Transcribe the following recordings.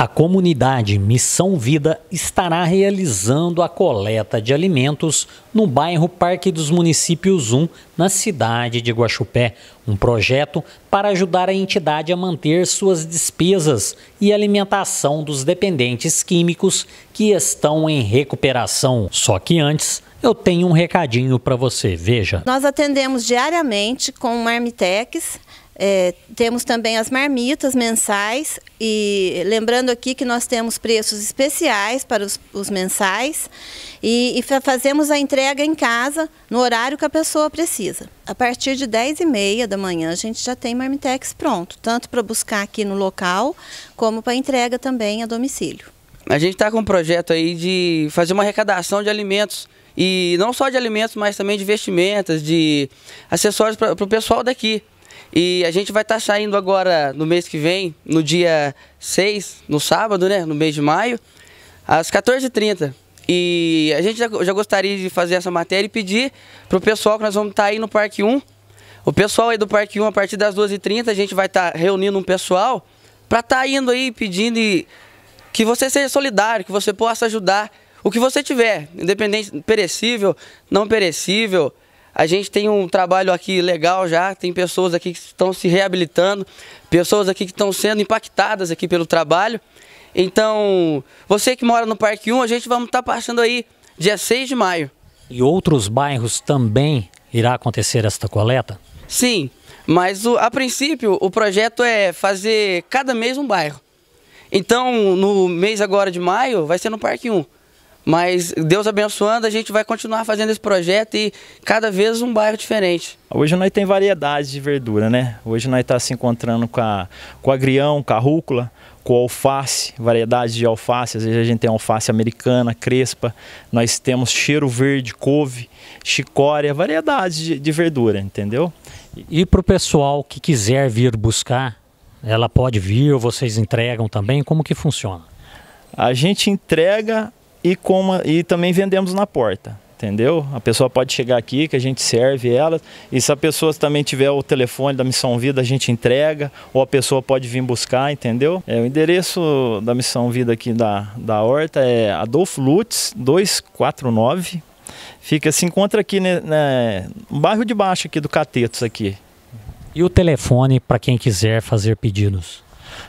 A comunidade Missão Vida estará realizando a coleta de alimentos no bairro Parque dos Municípios 1, na cidade de Guaxupé, um projeto para ajudar a entidade a manter suas despesas e alimentação dos dependentes químicos que estão em recuperação. Só que antes, eu tenho um recadinho para você, veja. Nós atendemos diariamente com marmitex é, temos também as marmitas mensais e lembrando aqui que nós temos preços especiais para os, os mensais e, e, fazemos a entrega em casa no horário que a pessoa precisa. A partir de 10 e meia da manhã a gente já tem marmitex pronto, tanto para buscar aqui no local como para entrega também a domicílio. A gente está com um projeto aí de fazer uma arrecadação de alimentos e não só de alimentos, mas também de vestimentas, de acessórios para o pessoal daqui. E a gente vai estar tá saindo agora no mês que vem, no dia 6, no sábado, né? No mês de maio, às 14h30. E a gente já, já gostaria de fazer essa matéria e pedir pro pessoal que nós vamos estar tá aí no Parque 1. O pessoal aí do Parque 1, a partir das 12h30, a gente vai estar tá reunindo um pessoal para estar tá indo aí pedindo e que você seja solidário, que você possa ajudar o que você tiver, independente perecível, não perecível, a gente tem um trabalho aqui legal já, tem pessoas aqui que estão se reabilitando, pessoas aqui que estão sendo impactadas aqui pelo trabalho. Então, você que mora no Parque 1, a gente vamos estar tá passando aí dia 6 de maio. E outros bairros também irá acontecer esta coleta? Sim, mas o, a princípio o projeto é fazer cada mês um bairro. Então, no mês agora de maio, vai ser no Parque 1. Mas Deus abençoando, a gente vai continuar fazendo esse projeto e cada vez um bairro diferente. Hoje nós tem variedades de verdura, né? Hoje nós estamos tá se encontrando com, a, com agrião, com a rúcula, com alface, variedades de alface. Às vezes a gente tem alface americana, crespa, nós temos cheiro verde, couve, chicória, variedades de, de verdura, entendeu? E para o pessoal que quiser vir buscar, ela pode vir, ou vocês entregam também? Como que funciona? A gente entrega e, como e também vendemos na porta. Entendeu? A pessoa pode chegar aqui que a gente serve ela. E se a pessoa também tiver o telefone da Missão Vida, a gente entrega. Ou a pessoa pode vir buscar, entendeu? É, o endereço da Missão Vida aqui da, da Horta é Adolfo Lutz 249. Fica, se encontra aqui né, né, no bairro de baixo aqui do Catetos aqui. E o telefone para quem quiser fazer pedidos?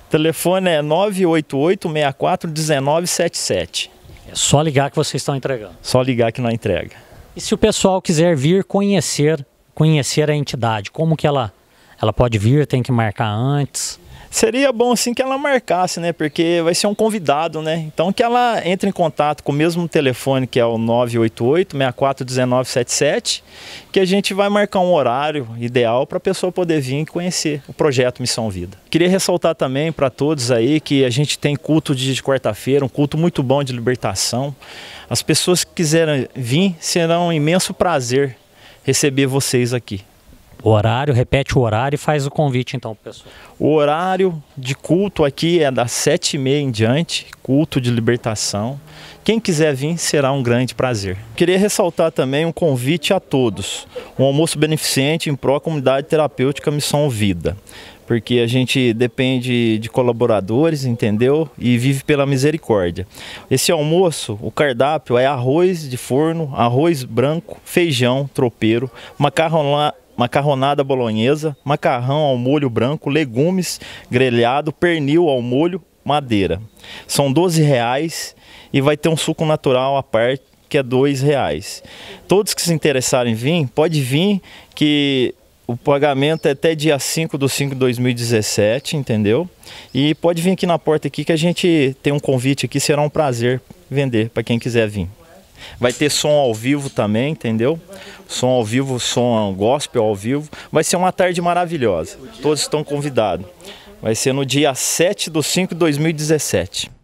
O telefone é 988 64 1977. É só ligar que vocês estão entregando. Só ligar que não entrega. E se o pessoal quiser vir conhecer, conhecer a entidade, como que ela, ela pode vir? Tem que marcar antes? Seria bom assim que ela marcasse, né? Porque vai ser um convidado, né? Então que ela entre em contato com o mesmo telefone que é o 988-641977, que a gente vai marcar um horário ideal para a pessoa poder vir e conhecer o projeto Missão Vida. Queria ressaltar também para todos aí que a gente tem culto de quarta-feira, um culto muito bom de libertação. As pessoas que quiserem vir serão um imenso prazer receber vocês aqui. O horário, repete o horário e faz o convite então, pessoal. O horário de culto aqui é das sete e meia em diante, culto de libertação. Quem quiser vir será um grande prazer. Queria ressaltar também um convite a todos, um almoço beneficente em pró comunidade terapêutica Missão Vida porque a gente depende de colaboradores, entendeu? E vive pela misericórdia. Esse almoço, o cardápio é arroz de forno, arroz branco, feijão, tropeiro, macarrão, macarronada bolonhesa, macarrão ao molho branco, legumes, grelhado, pernil ao molho, madeira. São 12 reais e vai ter um suco natural à parte que é dois reais. Todos que se interessarem em vir, pode vir que o pagamento é até dia 5 do 5 de 2017, entendeu? E pode vir aqui na porta aqui que a gente tem um convite aqui, será um prazer vender para quem quiser vir. Vai ter som ao vivo também, entendeu? Som ao vivo, som gospel ao vivo. Vai ser uma tarde maravilhosa. Todos estão convidados. Vai ser no dia 7 de 5 de 2017.